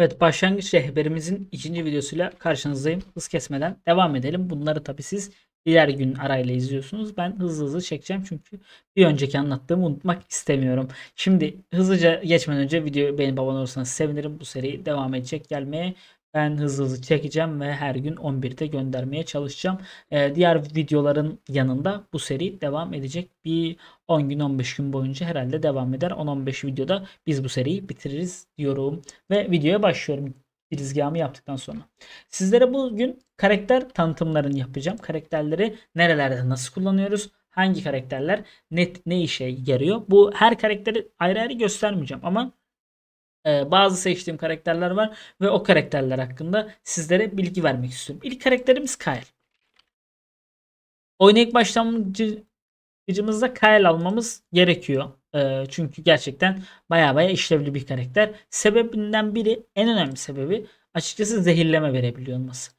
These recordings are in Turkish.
Evet başlangıç rehberimizin ikinci videosuyla karşınızdayım. Hız kesmeden devam edelim. Bunları tabi siz diğer gün arayla izliyorsunuz. Ben hızlı hızlı çekeceğim çünkü bir önceki anlattığımı unutmak istemiyorum. Şimdi hızlıca geçmeden önce videoyu beğenip abone olursanız sevinirim. Bu seri devam edecek gelmeye. Ben hızlı hızlı çekeceğim ve her gün 11'de göndermeye çalışacağım. Ee, diğer videoların yanında bu seri devam edecek. Bir 10 gün 15 gün boyunca herhalde devam eder. 10-15 videoda biz bu seriyi bitiririz diyorum. Ve videoya başlıyorum girizgahımı yaptıktan sonra. Sizlere bugün karakter tanıtımlarını yapacağım. Karakterleri nerelerde nasıl kullanıyoruz? Hangi karakterler net ne işe yarıyor? Bu her karakteri ayrı ayrı göstermeyeceğim ama ee, bazı seçtiğim karakterler var ve o karakterler hakkında sizlere bilgi vermek istiyorum. İlk karakterimiz Kyle. Oyuna ilk başlangıcımızda Kyle almamız gerekiyor. Ee, çünkü gerçekten baya baya işlevli bir karakter. Sebebinden biri en önemli sebebi açıkçası zehirleme verebiliyor olması.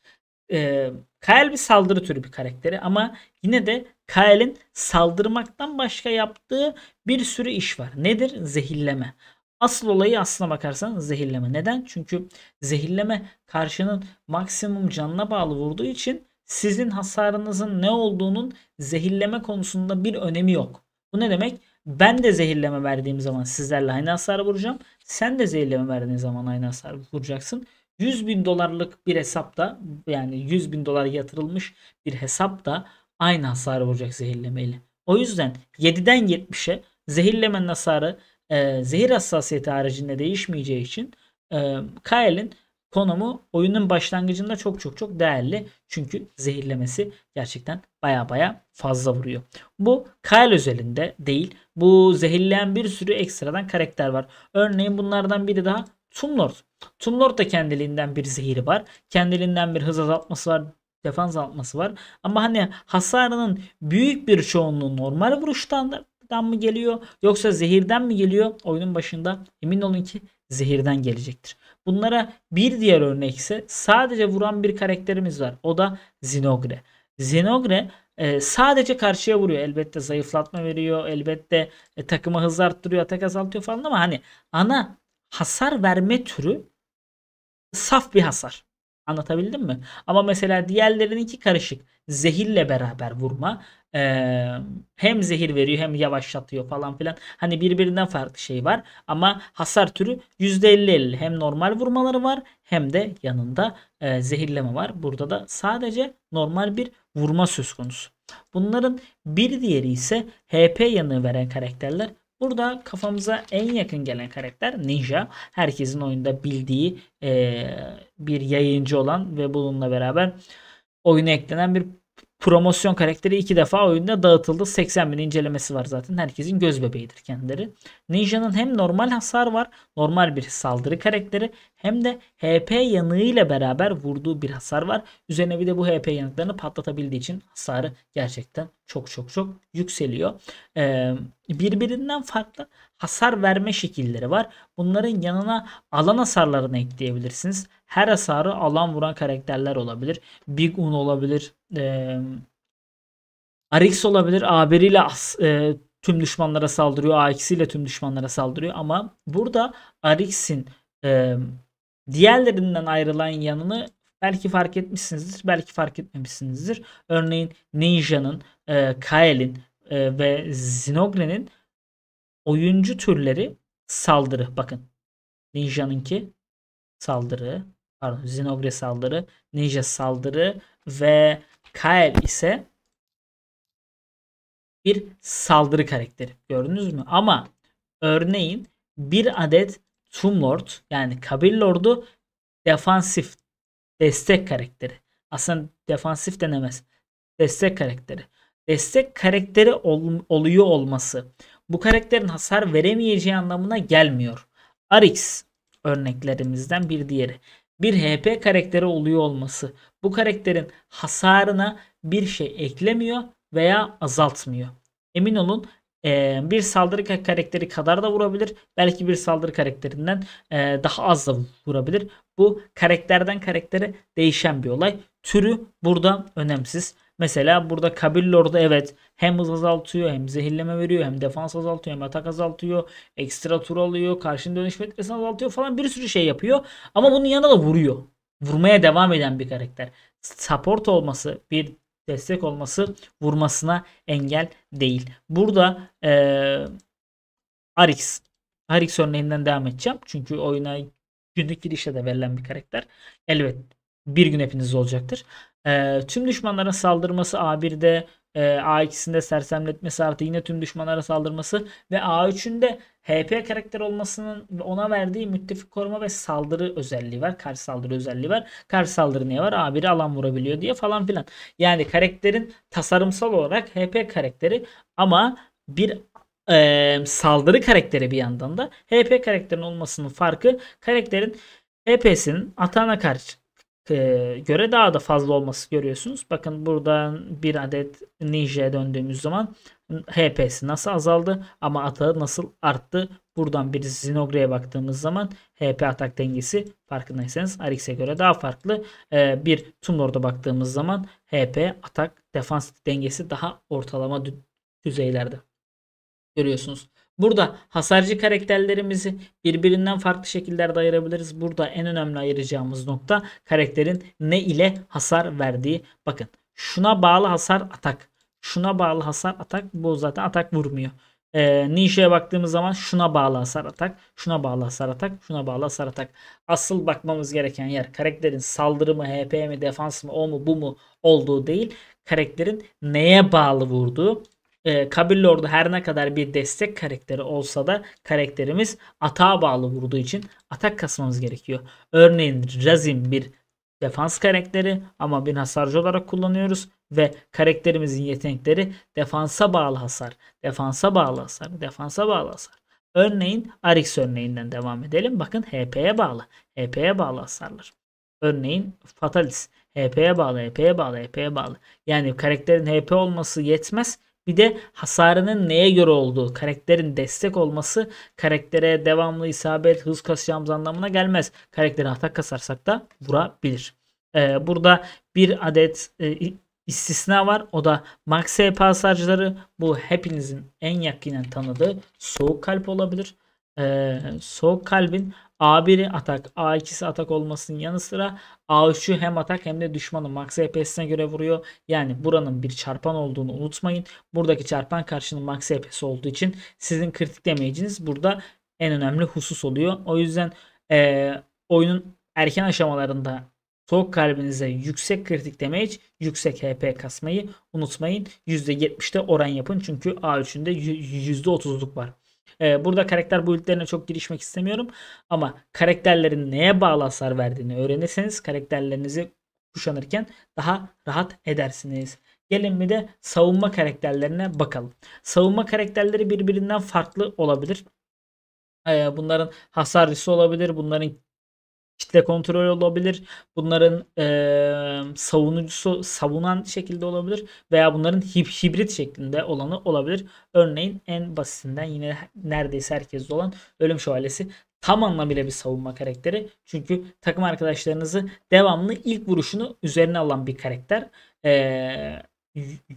E, Kyle bir saldırı türü bir karakteri ama yine de Kyle'in saldırmaktan başka yaptığı bir sürü iş var. Nedir? Zehirleme. Asıl olayı aslına bakarsan zehirleme. Neden? Çünkü zehirleme karşının maksimum canına bağlı vurduğu için sizin hasarınızın ne olduğunun zehirleme konusunda bir önemi yok. Bu ne demek? Ben de zehirleme verdiğim zaman sizlerle aynı hasarı vuracağım. Sen de zehirleme verdiğin zaman aynı hasarı vuracaksın. 100 bin dolarlık bir hesapta yani 100 bin dolar yatırılmış bir hesapta aynı hasarı vuracak zehirlemeyle. O yüzden 7'den 70'e zehirlemenin hasarı e, zehir hassasiyeti haricinde değişmeyeceği için e, Kyle'in konumu oyunun başlangıcında çok çok çok değerli. Çünkü zehirlemesi gerçekten baya baya fazla vuruyor. Bu Kyle özelinde değil. Bu zehirleyen bir sürü ekstradan karakter var. Örneğin bunlardan biri daha Tumlord. Tumlord da kendiliğinden bir zehiri var. Kendiliğinden bir hız azaltması var. Defans azaltması var. Ama hani hasarının büyük bir çoğunluğu normal vuruştandır hastalıktan mı geliyor yoksa zehirden mi geliyor? Oyunun başında emin olun ki zehirden gelecektir. Bunlara bir diğer örnek ise sadece vuran bir karakterimiz var. O da Zinogre. Zinogre e, sadece karşıya vuruyor. Elbette zayıflatma veriyor. Elbette e, takıma hız arttırıyor. Atak azaltıyor falan ama hani ana hasar verme türü saf bir hasar. Anlatabildim mi? Ama mesela diğerlerinki karışık. Zehirle beraber vurma e, hem zehir veriyor hem yavaşlatıyor falan filan. Hani birbirinden farklı şey var ama hasar türü %50-50 hem normal vurmaları var hem de yanında e, zehirleme var. Burada da sadece normal bir vurma söz konusu. Bunların bir diğeri ise HP yanı veren karakterler. Burada kafamıza en yakın gelen karakter Ninja. Herkesin oyunda bildiği e, bir yayıncı olan ve bununla beraber oyuna eklenen bir promosyon karakteri iki defa oyunda dağıtıldı. 80 bin incelemesi var zaten. Herkesin göz bebeğidir kendileri. Ninja'nın hem normal hasar var. Normal bir saldırı karakteri hem de HP yanığı ile beraber vurduğu bir hasar var. Üzerine bir de bu HP yanıklarını patlatabildiği için hasarı gerçekten çok çok çok yükseliyor. Ee, birbirinden farklı hasar verme şekilleri var. Bunların yanına alan hasarlarını ekleyebilirsiniz. Her hasarı alan vuran karakterler olabilir. Big Un olabilir. Ee, Arix olabilir. A1 ile e, tüm düşmanlara saldırıyor. A2 ile tüm düşmanlara saldırıyor. Ama burada Arix'in e, diğerlerinden ayrılan yanını belki fark etmişsinizdir, belki fark etmemişsinizdir. Örneğin Ninja'nın, e, Kael'in e, ve Zinogre'nin oyuncu türleri saldırı. Bakın Ninja'nınki saldırı, pardon Zinogre saldırı, Ninja saldırı ve Kael ise bir saldırı karakteri. Gördünüz mü? Ama örneğin bir adet Sumlord yani Kabir Lord'u defansif destek karakteri. Aslında defansif denemez. Destek karakteri. Destek karakteri ol, oluyor olması bu karakterin hasar veremeyeceği anlamına gelmiyor. Arix örneklerimizden bir diğeri. Bir HP karakteri oluyor olması bu karakterin hasarına bir şey eklemiyor veya azaltmıyor. Emin olun e, bir saldırı karakteri kadar da vurabilir. Belki bir saldırı karakterinden e, daha az da vurabilir. Bu karakterden karaktere değişen bir olay. Türü burada önemsiz. Mesela burada Kabil Lord'u evet hem hız azaltıyor hem zehirleme veriyor hem defans azaltıyor hem atak azaltıyor. Ekstra tur alıyor. Karşının dönüş metresini azaltıyor falan bir sürü şey yapıyor. Ama bunun yanında da vuruyor. Vurmaya devam eden bir karakter. Support olması bir destek olması vurmasına engel değil. Burada e, Arix Arix örneğinden devam edeceğim. Çünkü oyuna günlük girişte de verilen bir karakter. Elbet bir gün hepiniz olacaktır. E, tüm düşmanların saldırması A1'de e, ee, A2'sinde sersemletmesi artı yine tüm düşmanlara saldırması ve A3'ün HP karakter olmasının ona verdiği müttefik koruma ve saldırı özelliği var. Karşı saldırı özelliği var. Karşı saldırı ne var? A1'i alan vurabiliyor diye falan filan. Yani karakterin tasarımsal olarak HP karakteri ama bir e, saldırı karakteri bir yandan da HP karakterin olmasının farkı karakterin HP'sinin atana karşı ee, göre daha da fazla olması görüyorsunuz. Bakın buradan bir adet Ninja'ya döndüğümüz zaman HP'si nasıl azaldı ama atağı nasıl arttı. Buradan bir Zinogre'ye baktığımız zaman HP atak dengesi farkındaysanız Arix'e göre daha farklı. Ee, bir Tumor'da baktığımız zaman HP atak defans dengesi daha ortalama düzeylerde. Görüyorsunuz. Burada hasarcı karakterlerimizi birbirinden farklı şekillerde ayırabiliriz. Burada en önemli ayıracağımız nokta karakterin ne ile hasar verdiği. Bakın şuna bağlı hasar atak. Şuna bağlı hasar atak. Bu zaten atak vurmuyor. Ee, Nişe'ye baktığımız zaman şuna bağlı hasar atak, şuna bağlı hasar atak, şuna bağlı hasar atak. Asıl bakmamız gereken yer karakterin saldırı mı, HP mi, defans mı, o mu, bu mu olduğu değil. Karakterin neye bağlı vurduğu e, Kabir Lord'u her ne kadar bir destek karakteri olsa da karakterimiz atağa bağlı vurduğu için atak kasmamız gerekiyor. Örneğin Razim bir defans karakteri ama bir hasarcı olarak kullanıyoruz ve karakterimizin yetenekleri defansa bağlı hasar, defansa bağlı hasar, defansa bağlı hasar. Örneğin Arix örneğinden devam edelim. Bakın HP'ye bağlı. HP'ye bağlı hasarlar. Örneğin Fatalis. HP'ye bağlı, HP'ye bağlı, HP'ye bağlı. Yani karakterin HP olması yetmez. Bir de hasarının neye göre olduğu, karakterin destek olması karaktere devamlı isabet, hız kasacağımız anlamına gelmez. Karakteri atak kasarsak da vurabilir. Ee, burada bir adet e, istisna var. O da max HP hasarcıları. Bu hepinizin en yakinen tanıdığı soğuk kalp olabilir e, soğuk kalbin A1'i atak, A2'si atak olmasının yanı sıra A3'ü hem atak hem de düşmanın max HP'sine göre vuruyor. Yani buranın bir çarpan olduğunu unutmayın. Buradaki çarpan karşının max HP'si olduğu için sizin kritik demeyiciniz burada en önemli husus oluyor. O yüzden e, oyunun erken aşamalarında soğuk kalbinize yüksek kritik damage, yüksek HP kasmayı unutmayın. %70'de oran yapın çünkü A3'ünde %30'luk var. Ee, burada karakter buildlerine çok girişmek istemiyorum. Ama karakterlerin neye bağlı hasar verdiğini öğrenirseniz karakterlerinizi kuşanırken daha rahat edersiniz. Gelin bir de savunma karakterlerine bakalım. Savunma karakterleri birbirinden farklı olabilir. Ee, bunların hasar olabilir. Bunların kitle kontrol olabilir. Bunların e, savunucusu savunan şekilde olabilir veya bunların hib- hibrit şeklinde olanı olabilir. Örneğin en basitinden yine neredeyse herkeste olan ölüm şövalyesi tam anlamıyla bir savunma karakteri. Çünkü takım arkadaşlarınızı devamlı ilk vuruşunu üzerine alan bir karakter. Eee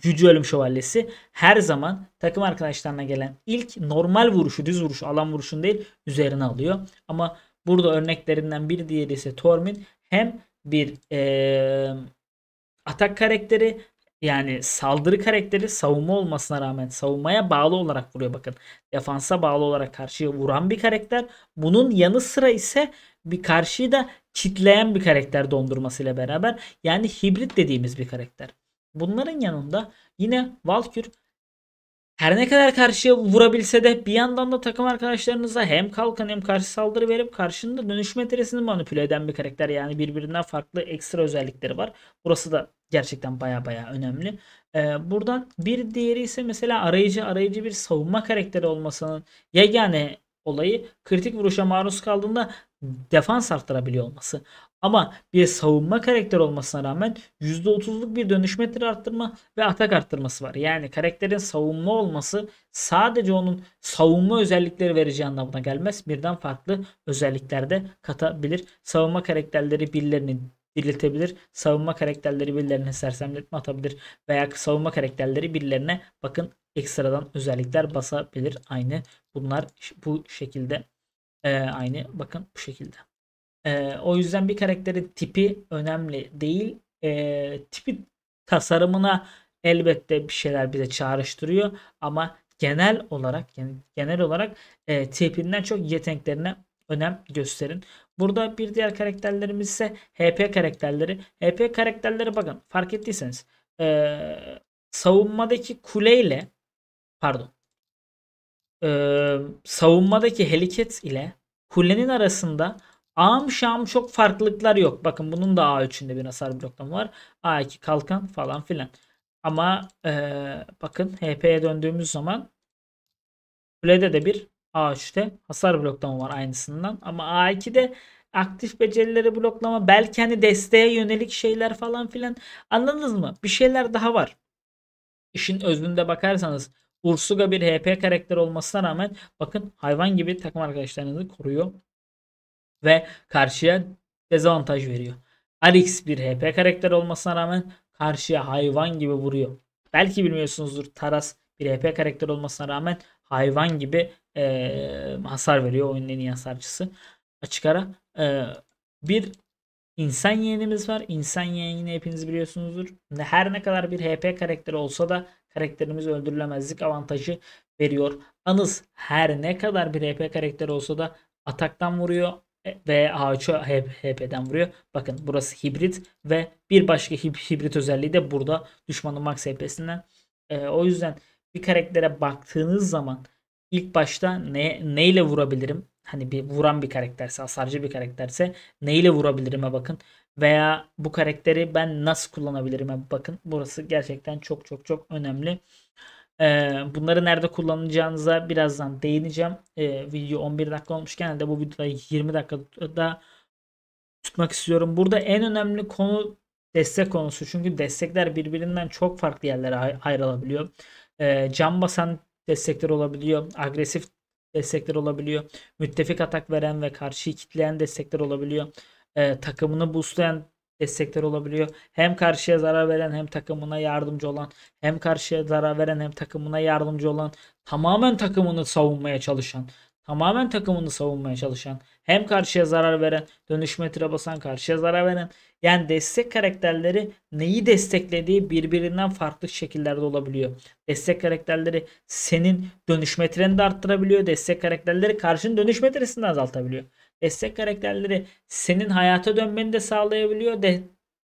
Yüce Ölüm Şövalyesi her zaman takım arkadaşlarına gelen ilk normal vuruşu, düz vuruşu, alan vuruşun değil üzerine alıyor. Ama Burada örneklerinden bir diğeri ise Tormin. Hem bir e, atak karakteri yani saldırı karakteri savunma olmasına rağmen savunmaya bağlı olarak vuruyor bakın. Defansa bağlı olarak karşıya vuran bir karakter. Bunun yanı sıra ise bir karşıyı da kitleyen bir karakter dondurmasıyla beraber. Yani hibrit dediğimiz bir karakter. Bunların yanında yine Valkyr her ne kadar karşıya vurabilse de bir yandan da takım arkadaşlarınıza hem kalkan hem karşı saldırı verip karşında dönüş metresini manipüle eden bir karakter. Yani birbirinden farklı ekstra özellikleri var. Burası da gerçekten baya baya önemli. Ee, buradan bir diğeri ise mesela arayıcı arayıcı bir savunma karakteri olmasının yegane olayı kritik vuruşa maruz kaldığında defans arttırabiliyor olması. Ama bir savunma karakter olmasına rağmen %30'luk bir dönüş metre arttırma ve atak arttırması var. Yani karakterin savunma olması sadece onun savunma özellikleri vereceği anlamına gelmez. Birden farklı özellikler de katabilir. Savunma karakterleri birilerini diriltebilir. Savunma karakterleri birilerine sersemletme atabilir. Veya savunma karakterleri birilerine bakın ekstradan özellikler basabilir. Aynı bunlar bu şekilde e, aynı bakın bu şekilde. E, o yüzden bir karakterin tipi önemli değil. E, tipi tasarımına elbette bir şeyler bize çağrıştırıyor ama genel olarak yani genel olarak e, tipinden çok yeteneklerine önem gösterin. Burada bir diğer karakterlerimiz ise HP karakterleri. HP karakterleri bakın fark ettiyseniz e, savunmadaki kuleyle pardon e, savunmadaki Heliket ile Hulle'nin arasında ağım şam çok farklılıklar yok. Bakın bunun da A3'ünde bir hasar bloklama var. A2 kalkan falan filan. Ama e, bakın HP'ye döndüğümüz zaman Hule'de de bir A3'te hasar bloklama var aynısından. Ama A2'de aktif becerileri bloklama belki hani desteğe yönelik şeyler falan filan anladınız mı? Bir şeyler daha var. İşin özünde bakarsanız Ursuga bir HP karakter olmasına rağmen bakın hayvan gibi takım arkadaşlarınızı koruyor. Ve karşıya dezavantaj veriyor. Arix bir HP karakter olmasına rağmen karşıya hayvan gibi vuruyor. Belki bilmiyorsunuzdur Taras bir HP karakter olmasına rağmen hayvan gibi e, hasar veriyor oyunun en iyi hasarcısı. Açık ara e, bir İnsan yeğenimiz var. İnsan yeğenini hepiniz biliyorsunuzdur. Her ne kadar bir HP karakteri olsa da karakterimiz öldürülemezlik avantajı veriyor. Anız her ne kadar bir HP karakteri olsa da ataktan vuruyor e, ve ağaçı HP'den vuruyor. Bakın burası hibrit ve bir başka hibrit özelliği de burada düşmanın max HP'sinden. E, o yüzden bir karaktere baktığınız zaman ilk başta ne, neyle vurabilirim? hani bir vuran bir karakterse, hasarcı bir karakterse neyle vurabilirime bakın. Veya bu karakteri ben nasıl kullanabilirime bakın. Burası gerçekten çok çok çok önemli. Ee, bunları nerede kullanacağınıza birazdan değineceğim. Ee, video 11 dakika olmuş. Genelde bu videoyu 20 dakikada tutmak istiyorum. Burada en önemli konu destek konusu. Çünkü destekler birbirinden çok farklı yerlere ayrılabiliyor. Ee, Cam basan destekler olabiliyor. Agresif destekler olabiliyor. Müttefik atak veren ve karşıyı kitleyen destekler olabiliyor. E, takımını boostlayan destekler olabiliyor. Hem karşıya zarar veren hem takımına yardımcı olan, hem karşıya zarar veren hem takımına yardımcı olan, tamamen takımını savunmaya çalışan, tamamen takımını savunmaya çalışan, hem karşıya zarar veren, dönüşme tire basan, karşıya zarar veren yani destek karakterleri neyi desteklediği birbirinden farklı şekillerde olabiliyor. Destek karakterleri senin dönüşme treni de arttırabiliyor. Destek karakterleri karşının dönüşme tresini azaltabiliyor. Destek karakterleri senin hayata dönmeni de sağlayabiliyor. De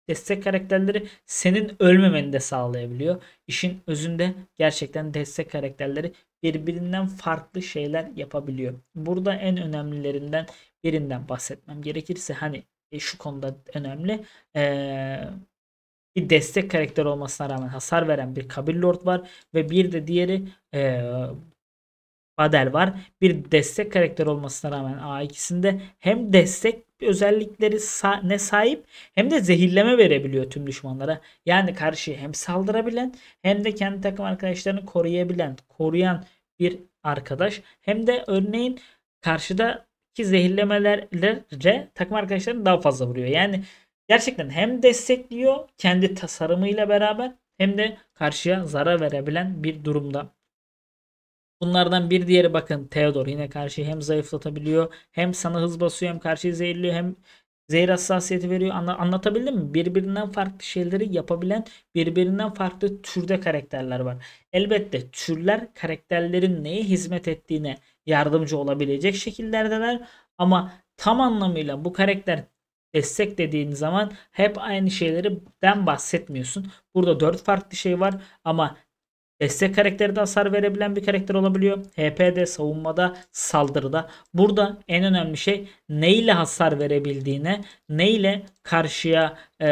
destek karakterleri senin ölmemeni de sağlayabiliyor. İşin özünde gerçekten destek karakterleri birbirinden farklı şeyler yapabiliyor. Burada en önemlilerinden birinden bahsetmem gerekirse hani e, şu konuda önemli. bir destek karakter olmasına rağmen hasar veren bir Kabil Lord var ve bir de diğeri e, Badel var. Bir destek karakter olmasına rağmen A2'sinde hem destek bir özellikleri ne sahip hem de zehirleme verebiliyor tüm düşmanlara. Yani karşıya hem saldırabilen hem de kendi takım arkadaşlarını koruyabilen, koruyan bir arkadaş. Hem de örneğin karşıdaki zehirlemelerle takım arkadaşlarını daha fazla vuruyor. Yani gerçekten hem destekliyor kendi tasarımıyla beraber hem de karşıya zarar verebilen bir durumda. Bunlardan bir diğeri bakın Theodor yine karşıyı hem zayıflatabiliyor hem sana hız basıyor hem karşıyı zehirliyor hem zehir hassasiyeti veriyor. Anla, anlatabildim mi? Birbirinden farklı şeyleri yapabilen birbirinden farklı türde karakterler var. Elbette türler karakterlerin neye hizmet ettiğine yardımcı olabilecek şekillerdeler ama tam anlamıyla bu karakter destek dediğin zaman hep aynı şeylerden bahsetmiyorsun. Burada dört farklı şey var ama destek karakteri de hasar verebilen bir karakter olabiliyor. HP'de, savunmada, saldırıda. Burada en önemli şey ne ile hasar verebildiğine, ne ile karşıya e,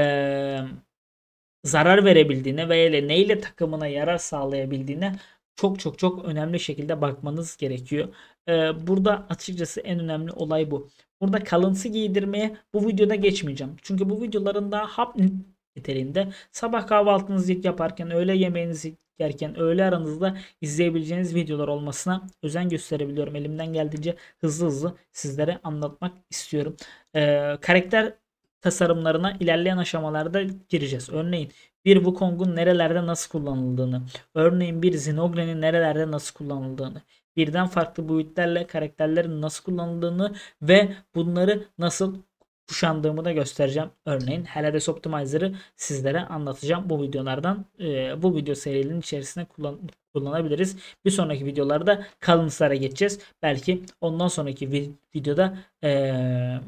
zarar verebildiğine ve ne ile takımına yarar sağlayabildiğine çok çok çok önemli şekilde bakmanız gerekiyor. Ee, burada açıkçası en önemli olay bu. Burada kalınsı giydirmeye bu videoda geçmeyeceğim. Çünkü bu videoların daha hap niteliğinde. Sabah kahvaltınızı yaparken, öğle yemeğinizi yerken, öğle aranızda izleyebileceğiniz videolar olmasına özen gösterebiliyorum. Elimden geldiğince hızlı hızlı sizlere anlatmak istiyorum. Ee, karakter tasarımlarına ilerleyen aşamalarda gireceğiz. Örneğin bir Wukong'un nerelerde nasıl kullanıldığını, örneğin bir Zinogre'nin nerelerde nasıl kullanıldığını, birden farklı boyutlarla karakterlerin nasıl kullanıldığını ve bunları nasıl kuşandığımı da göstereceğim. Örneğin Helades Optimizer'ı sizlere anlatacağım. Bu videolardan e, bu video serinin içerisinde kullan kullanabiliriz. Bir sonraki videolarda kalınlıklara geçeceğiz. Belki ondan sonraki videoda e,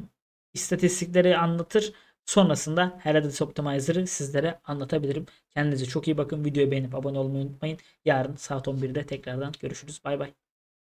istatistikleri anlatır. Sonrasında Helades Optimizer'ı sizlere anlatabilirim. Kendinize çok iyi bakın. Videoyu beğenip abone olmayı unutmayın. Yarın saat 11'de tekrardan görüşürüz. Bay bay.